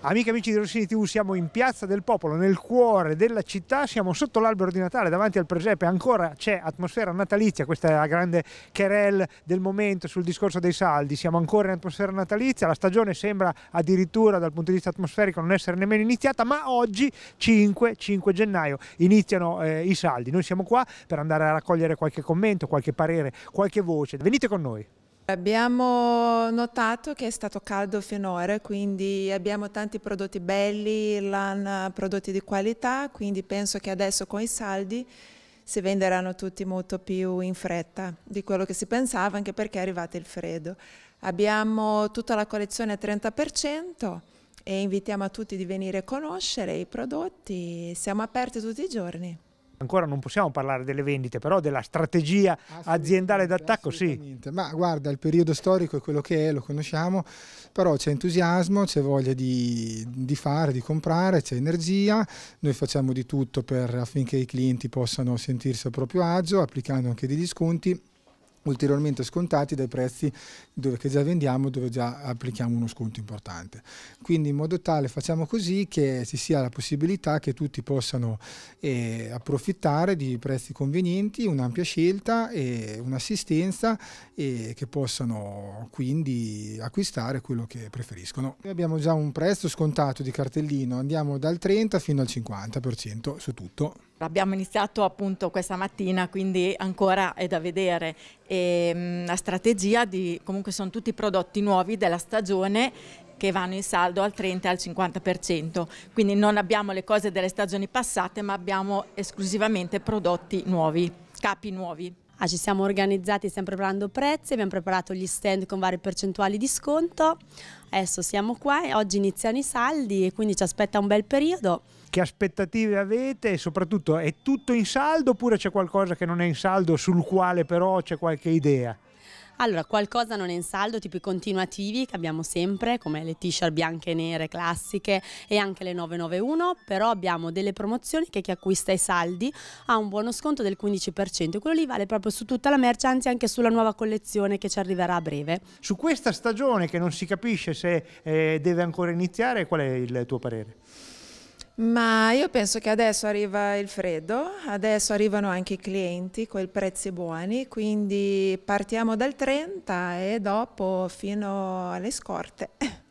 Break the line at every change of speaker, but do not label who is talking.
Amiche e amici di Rossini TV siamo in Piazza del Popolo, nel cuore della città, siamo sotto l'albero di Natale, davanti al presepe, ancora c'è atmosfera natalizia, questa è la grande querel del momento sul discorso dei saldi, siamo ancora in atmosfera natalizia, la stagione sembra addirittura dal punto di vista atmosferico non essere nemmeno iniziata, ma oggi 5, 5 gennaio iniziano eh, i saldi, noi siamo qua per andare a raccogliere qualche commento, qualche parere, qualche voce, venite con noi.
Abbiamo notato che è stato caldo finora, quindi abbiamo tanti prodotti belli, LAN, prodotti di qualità, quindi penso che adesso con i saldi si venderanno tutti molto più in fretta di quello che si pensava, anche perché è arrivato il freddo. Abbiamo tutta la collezione al 30% e invitiamo a tutti di venire a conoscere i prodotti, siamo aperti tutti i giorni
ancora non possiamo parlare delle vendite, però della strategia aziendale d'attacco
sì. Ma guarda, il periodo storico è quello che è, lo conosciamo, però c'è entusiasmo, c'è voglia di, di, fare, di comprare, c'è energia, noi facciamo di tutto per, affinché i clienti possano sentirsi a proprio agio, applicando anche degli sconti ulteriormente scontati dai prezzi dove, che già vendiamo dove già applichiamo uno sconto importante. Quindi in modo tale facciamo così che ci sia la possibilità che tutti possano eh, approfittare di prezzi convenienti, un'ampia scelta e un'assistenza e che possano quindi acquistare quello che preferiscono. Noi abbiamo già un prezzo scontato di cartellino, andiamo dal 30 fino al 50% su tutto.
Abbiamo iniziato appunto questa mattina, quindi ancora è da vedere. E, ehm, mh, la strategia di, comunque sono tutti prodotti nuovi della stagione che vanno in saldo al 30 e al 50%, quindi non abbiamo le cose delle stagioni passate ma abbiamo esclusivamente prodotti nuovi, capi nuovi. Ah, ci siamo organizzati, stiamo preparando
prezzi, abbiamo preparato gli stand con varie percentuali di sconto. Adesso siamo qua e oggi iniziano i saldi e quindi ci aspetta un bel periodo.
Che aspettative avete soprattutto è tutto in saldo oppure c'è qualcosa che non è in saldo sul quale però c'è qualche idea?
Allora, qualcosa non è in saldo, tipo i continuativi che abbiamo sempre, come le t-shirt bianche e nere classiche e anche le 991, però abbiamo delle promozioni che chi acquista i saldi ha un buono sconto del 15%, quello lì vale proprio su tutta la merce, anzi anche sulla nuova collezione che ci arriverà a breve.
Su questa stagione che non si capisce se eh, deve ancora iniziare, qual è il tuo parere?
Ma io penso che adesso arriva il freddo, adesso arrivano anche i clienti con i prezzi buoni, quindi partiamo dal 30 e dopo fino alle scorte.